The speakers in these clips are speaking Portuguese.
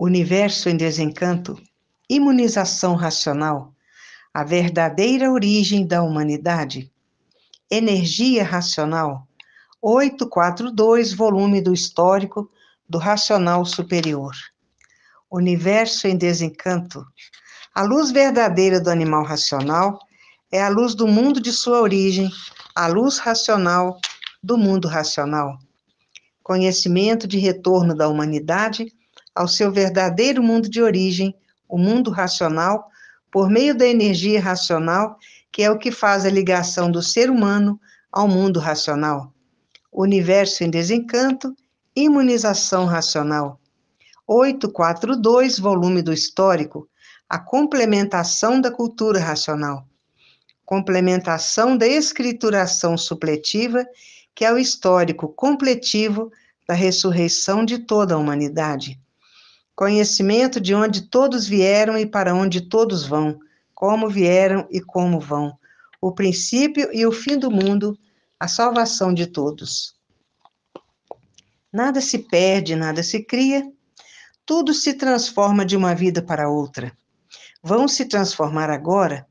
Universo em Desencanto, Imunização Racional, A Verdadeira Origem da Humanidade, Energia Racional, 842, volume do Histórico do Racional Superior. Universo em Desencanto, a luz verdadeira do animal racional é a luz do mundo de sua origem, a luz racional do mundo racional. Conhecimento de retorno da humanidade ao seu verdadeiro mundo de origem, o mundo racional, por meio da energia racional, que é o que faz a ligação do ser humano ao mundo racional. Universo em Desencanto, Imunização Racional. 842, volume do Histórico, a complementação da cultura racional. Complementação da escrituração supletiva, que é o histórico completivo da ressurreição de toda a humanidade conhecimento de onde todos vieram e para onde todos vão, como vieram e como vão, o princípio e o fim do mundo, a salvação de todos. Nada se perde, nada se cria, tudo se transforma de uma vida para outra. Vão se transformar agora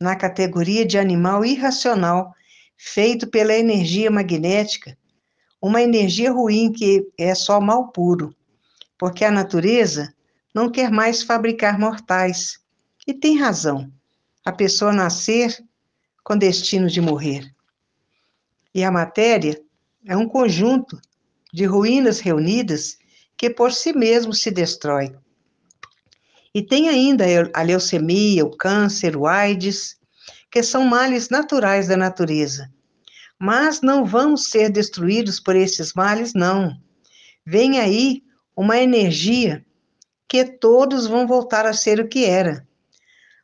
na categoria de animal irracional, feito pela energia magnética, uma energia ruim que é só mal puro porque a natureza não quer mais fabricar mortais. E tem razão. A pessoa nascer com destino de morrer. E a matéria é um conjunto de ruínas reunidas que por si mesmo se destrói. E tem ainda a leucemia, o câncer, o AIDS, que são males naturais da natureza. Mas não vão ser destruídos por esses males, não. Vem aí uma energia que todos vão voltar a ser o que era,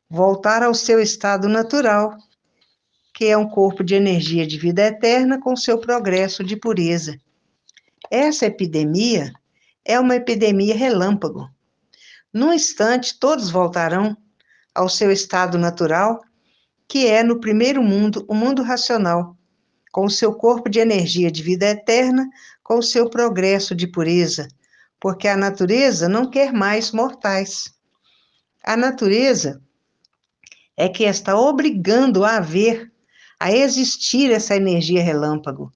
voltar ao seu estado natural, que é um corpo de energia de vida eterna com seu progresso de pureza. Essa epidemia é uma epidemia relâmpago. Num instante, todos voltarão ao seu estado natural, que é no primeiro mundo, o mundo racional, com o seu corpo de energia de vida eterna, com o seu progresso de pureza, porque a natureza não quer mais mortais. A natureza é que está obrigando a haver, a existir essa energia relâmpago,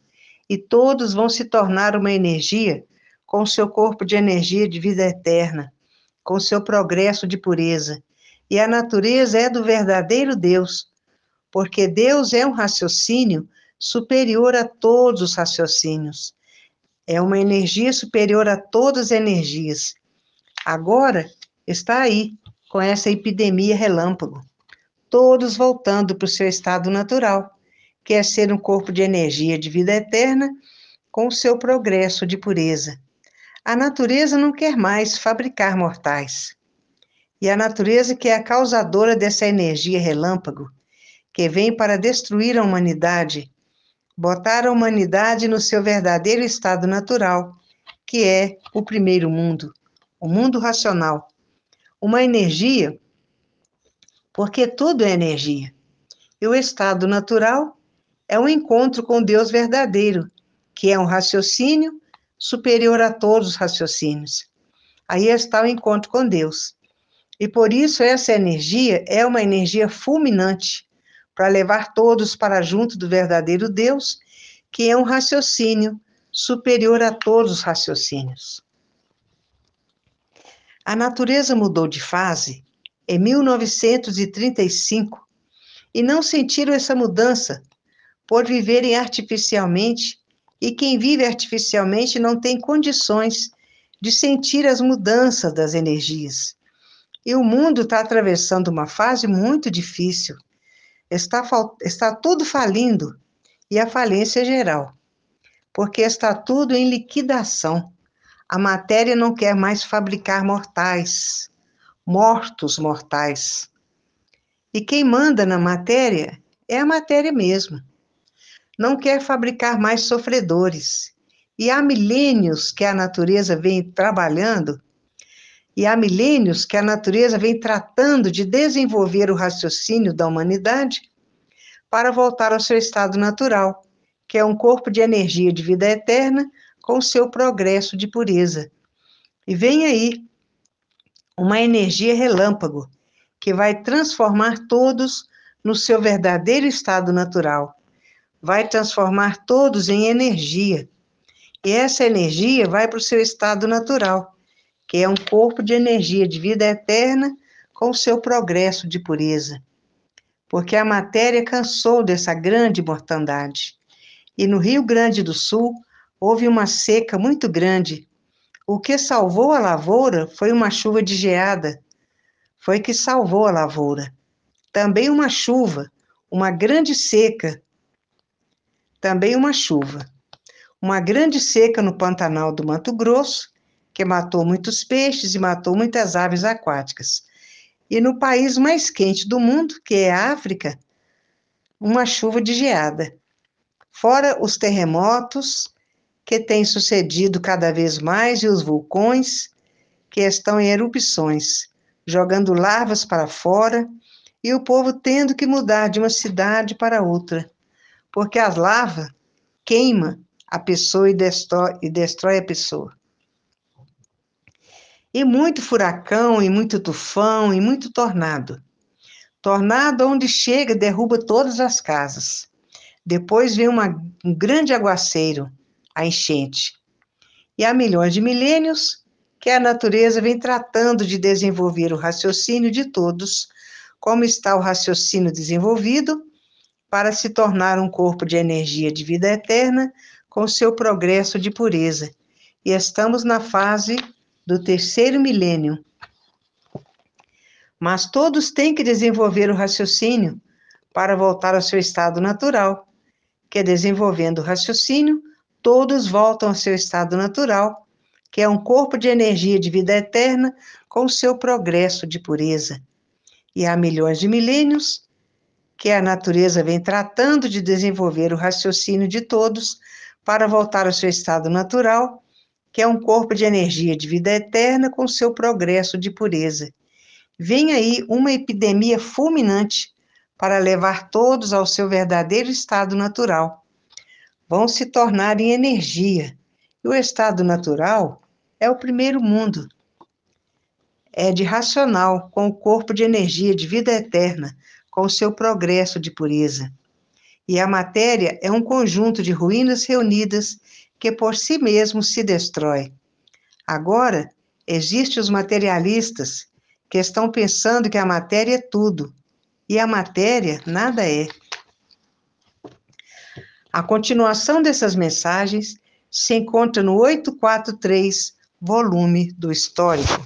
e todos vão se tornar uma energia com seu corpo de energia de vida eterna, com seu progresso de pureza. E a natureza é do verdadeiro Deus, porque Deus é um raciocínio superior a todos os raciocínios. É uma energia superior a todas as energias. Agora está aí, com essa epidemia relâmpago, todos voltando para o seu estado natural, que é ser um corpo de energia de vida eterna com o seu progresso de pureza. A natureza não quer mais fabricar mortais. E a natureza que é a causadora dessa energia relâmpago, que vem para destruir a humanidade, botar a humanidade no seu verdadeiro estado natural, que é o primeiro mundo, o mundo racional. Uma energia, porque tudo é energia. E o estado natural é o um encontro com Deus verdadeiro, que é um raciocínio superior a todos os raciocínios. Aí está o encontro com Deus. E por isso essa energia é uma energia fulminante, para levar todos para junto do verdadeiro Deus, que é um raciocínio superior a todos os raciocínios. A natureza mudou de fase em 1935 e não sentiram essa mudança por viverem artificialmente, e quem vive artificialmente não tem condições de sentir as mudanças das energias. E o mundo está atravessando uma fase muito difícil está, está tudo falindo e a falência é geral, porque está tudo em liquidação. A matéria não quer mais fabricar mortais, mortos mortais. E quem manda na matéria é a matéria mesma. Não quer fabricar mais sofredores. E há milênios que a natureza vem trabalhando e há milênios que a natureza vem tratando de desenvolver o raciocínio da humanidade para voltar ao seu estado natural, que é um corpo de energia de vida eterna com seu progresso de pureza. E vem aí uma energia relâmpago que vai transformar todos no seu verdadeiro estado natural. Vai transformar todos em energia. E essa energia vai para o seu estado natural que é um corpo de energia de vida eterna com seu progresso de pureza. Porque a matéria cansou dessa grande mortandade. E no Rio Grande do Sul houve uma seca muito grande. O que salvou a lavoura foi uma chuva de geada. Foi que salvou a lavoura. Também uma chuva, uma grande seca. Também uma chuva. Uma grande seca no Pantanal do Mato Grosso que matou muitos peixes e matou muitas aves aquáticas. E no país mais quente do mundo, que é a África, uma chuva de geada. Fora os terremotos que têm sucedido cada vez mais e os vulcões que estão em erupções, jogando larvas para fora e o povo tendo que mudar de uma cidade para outra, porque as larvas queima a pessoa e destrói, e destrói a pessoa e muito furacão, e muito tufão, e muito tornado. Tornado onde chega derruba todas as casas. Depois vem uma, um grande aguaceiro, a enchente. E há milhões de milênios que a natureza vem tratando de desenvolver o raciocínio de todos, como está o raciocínio desenvolvido, para se tornar um corpo de energia de vida eterna com seu progresso de pureza. E estamos na fase do terceiro milênio. Mas todos têm que desenvolver o raciocínio para voltar ao seu estado natural, que é desenvolvendo o raciocínio, todos voltam ao seu estado natural, que é um corpo de energia de vida eterna com seu progresso de pureza. E há milhões de milênios que a natureza vem tratando de desenvolver o raciocínio de todos para voltar ao seu estado natural, que é um corpo de energia de vida eterna com seu progresso de pureza. Vem aí uma epidemia fulminante para levar todos ao seu verdadeiro estado natural. Vão se tornar em energia. E o estado natural é o primeiro mundo. É de racional, com o corpo de energia de vida eterna, com o seu progresso de pureza. E a matéria é um conjunto de ruínas reunidas que por si mesmo se destrói. Agora, existem os materialistas que estão pensando que a matéria é tudo e a matéria nada é. A continuação dessas mensagens se encontra no 843, volume do Histórico.